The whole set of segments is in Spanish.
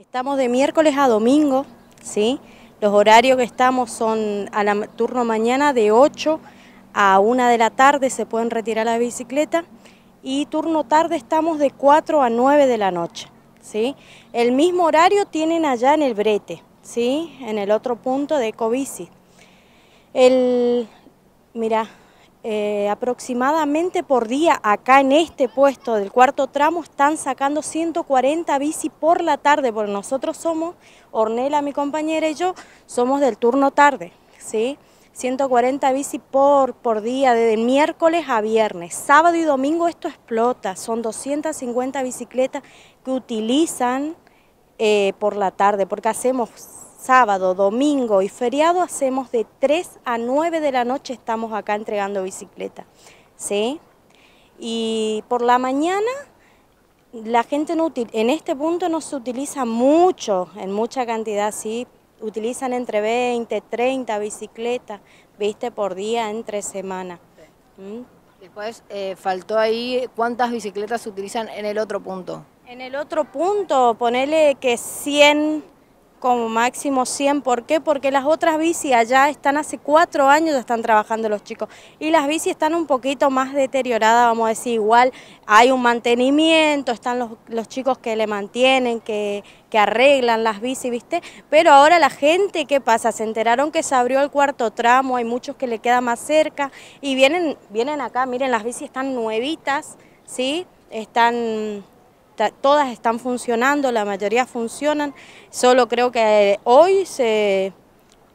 Estamos de miércoles a domingo, ¿sí? Los horarios que estamos son a la turno mañana de 8 a 1 de la tarde se pueden retirar la bicicleta y turno tarde estamos de 4 a 9 de la noche, ¿sí? El mismo horario tienen allá en el Brete, ¿sí? En el otro punto de Ecobici. El mira, eh, aproximadamente por día acá en este puesto del cuarto tramo están sacando 140 bici por la tarde, porque nosotros somos, Ornela, mi compañera y yo, somos del turno tarde, ¿sí? 140 bici por, por día, desde miércoles a viernes. Sábado y domingo esto explota, son 250 bicicletas que utilizan eh, por la tarde, porque hacemos sábado, domingo y feriado hacemos de 3 a 9 de la noche estamos acá entregando bicicleta, ¿sí? Y por la mañana la gente no en este punto no se utiliza mucho, en mucha cantidad, sí, utilizan entre 20, 30 bicicletas, viste, por día, entre semana. Después eh, faltó ahí, ¿cuántas bicicletas se utilizan en el otro punto? En el otro punto, ponele que 100 como máximo 100. ¿Por qué? Porque las otras bicis allá están hace cuatro años, están trabajando los chicos. Y las bicis están un poquito más deterioradas, vamos a decir, igual hay un mantenimiento, están los, los chicos que le mantienen, que, arreglan las bicis, ¿viste? Pero ahora la gente, ¿qué pasa? Se enteraron que se abrió el cuarto tramo, hay muchos que le queda más cerca y vienen, vienen acá, miren, las bicis están nuevitas, ¿sí? Están todas están funcionando, la mayoría funcionan, solo creo que eh, hoy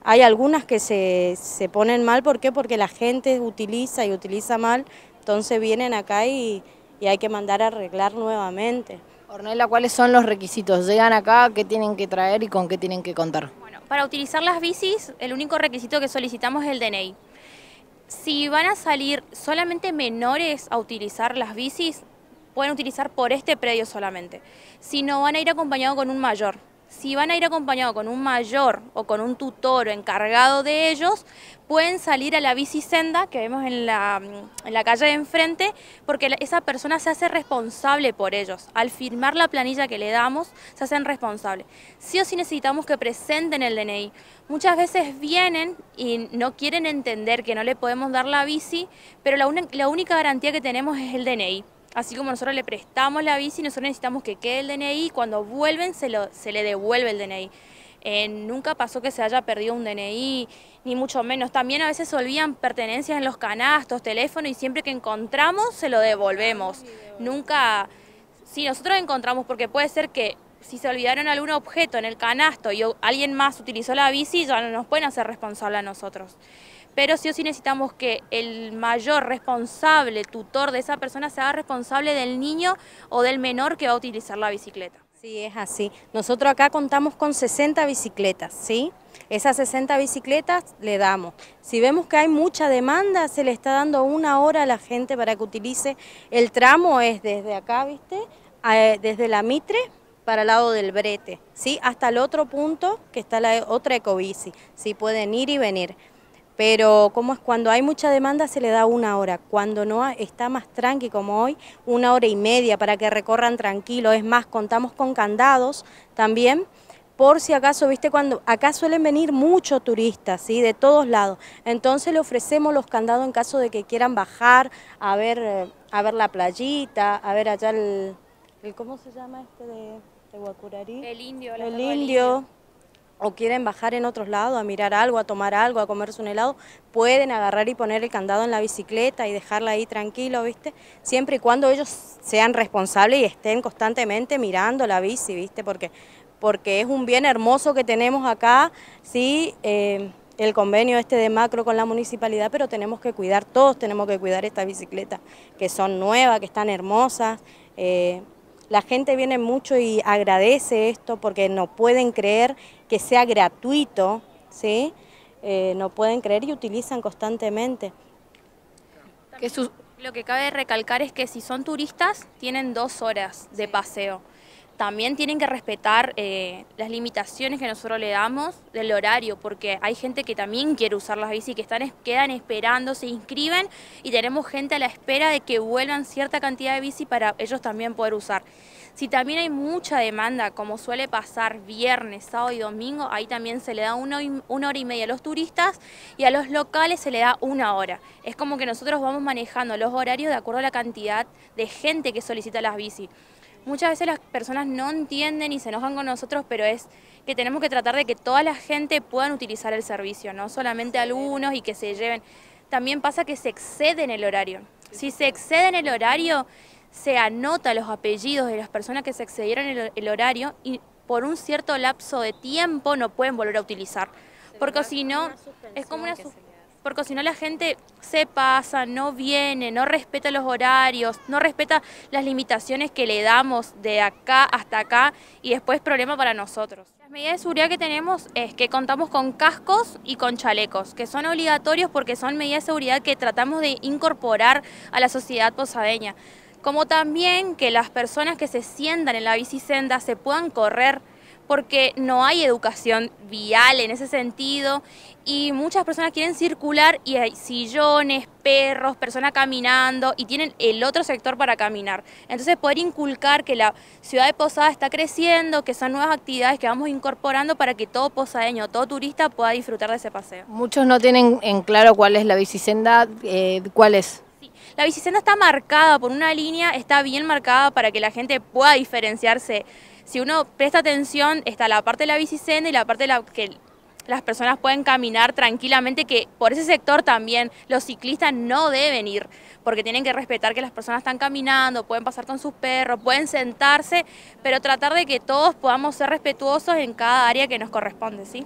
hay algunas que se, ponen mal, ¿por qué? Porque la gente utiliza y utiliza mal, entonces vienen acá y, y hay que mandar a arreglar nuevamente. Ornella, ¿cuáles son los requisitos? ¿Llegan acá? ¿Qué tienen que traer y con qué tienen que contar? Bueno, para utilizar las bicis, el único requisito que solicitamos es el DNI. Si van a salir solamente menores a utilizar las bicis, pueden utilizar por este predio solamente, Si no van a ir acompañados con un mayor. Si van a ir acompañados con un mayor o con un tutor o encargado de ellos, pueden salir a la bici senda que vemos en la, calle de enfrente, porque esa persona se hace responsable por ellos. Al firmar la planilla que le damos, se hacen responsables. Sí o sí necesitamos que presenten el DNI. Muchas veces vienen y no quieren entender que no le podemos dar la bici, pero la única garantía que tenemos es el DNI. Así como nosotros le prestamos la bici, nosotros necesitamos que quede el DNI y cuando vuelven se, se le devuelve el DNI. Eh, nunca pasó que se haya perdido un DNI, ni mucho menos. También a veces olvidan pertenencias en los canastos, teléfono, y siempre que encontramos se lo devolvemos. Nunca, si nosotros encontramos, porque puede ser que si se olvidaron algún objeto en el canasto y alguien más utilizó la bici, ya no nos pueden hacer responsable a nosotros pero sí o sí necesitamos que el mayor responsable, tutor de esa persona, sea responsable del niño o del menor que va a utilizar la bicicleta. Sí, es así. Nosotros acá contamos con 60 bicicletas, ¿sí? Esas 60 bicicletas le damos. Si vemos que hay mucha demanda, se le está dando una hora a la gente para que utilice. El tramo es desde acá, ¿viste? Eh, desde la Mitre para el lado del Brete, ¿sí? Hasta el otro punto que está la otra ecobici, ¿sí? Pueden ir y venir pero como es cuando hay mucha demanda se le da una hora, cuando no está más tranqui como hoy, una hora y media para que recorran tranquilo, es más, contamos con candados también, por si acaso, viste, cuando acá suelen venir muchos turistas, ¿sí? De todos lados. Entonces le ofrecemos los candados en caso de que quieran bajar a ver, eh, a ver la playita, a ver allá el, ¿cómo se llama este de, El indio. El indio o quieren bajar en otros lados a mirar algo, a tomar algo, a comerse un helado, pueden agarrar y poner el candado en la bicicleta y dejarla ahí tranquilo, ¿viste? Siempre y cuando ellos sean responsables y estén constantemente mirando la bici, ¿viste? Porque, porque es un bien hermoso que tenemos acá, ¿sí? Eh, el convenio este de macro con la municipalidad, pero tenemos que cuidar, todos tenemos que cuidar estas bicicletas, que son nuevas, que están hermosas, eh, la gente viene mucho y agradece esto porque no pueden creer que sea gratuito, ¿sí? Eh, no pueden creer y utilizan constantemente. Lo que cabe recalcar es que si son turistas, tienen dos horas de paseo también tienen que respetar eh, las limitaciones que nosotros le damos del horario, porque hay gente que también quiere usar las bicis, que están, quedan esperando, se inscriben y tenemos gente a la espera de que vuelvan cierta cantidad de bici para ellos también poder usar. Si también hay mucha demanda, como suele pasar viernes, sábado y domingo, ahí también se le da una, una hora y media a los turistas y a los locales se le da una hora. Es como que nosotros vamos manejando los horarios de acuerdo a la cantidad de gente que solicita las bicis. Muchas veces las personas no entienden y se enojan con nosotros, pero es que tenemos que tratar de que toda la gente puedan utilizar el servicio, no solamente algunos y que se lleven. También pasa que se excede en el horario. Si se excede en el horario, se anota los apellidos de las personas que se excedieron el, el horario y por un cierto lapso de tiempo no pueden volver a utilizar. Porque si no, es como una suspensión porque si no la gente se pasa, no viene, no respeta los horarios, no respeta las limitaciones que le damos de acá hasta acá y después problema para nosotros. Las medidas de seguridad que tenemos es que contamos con cascos y con chalecos, que son obligatorios porque son medidas de seguridad que tratamos de incorporar a la sociedad posadeña, como también que las personas que se sientan en la bicisenda se puedan correr porque no hay educación vial en ese sentido y muchas personas quieren circular y hay sillones, perros, personas caminando y tienen el otro sector para caminar. Entonces poder inculcar que la ciudad de Posada está creciendo, que son nuevas actividades que vamos incorporando para que todo posadeño, todo turista pueda disfrutar de ese paseo. Muchos no tienen en claro cuál es la bicisenda, eh, cuál es. La bicicenda está marcada por una línea, está bien marcada para que la gente pueda diferenciarse si uno presta atención, está la parte de la bicicenda y la parte de la que las personas pueden caminar tranquilamente, que por ese sector también los ciclistas no deben ir, porque tienen que respetar que las personas están caminando, pueden pasar con sus perros, pueden sentarse, pero tratar de que todos podamos ser respetuosos en cada área que nos corresponde, ¿sí?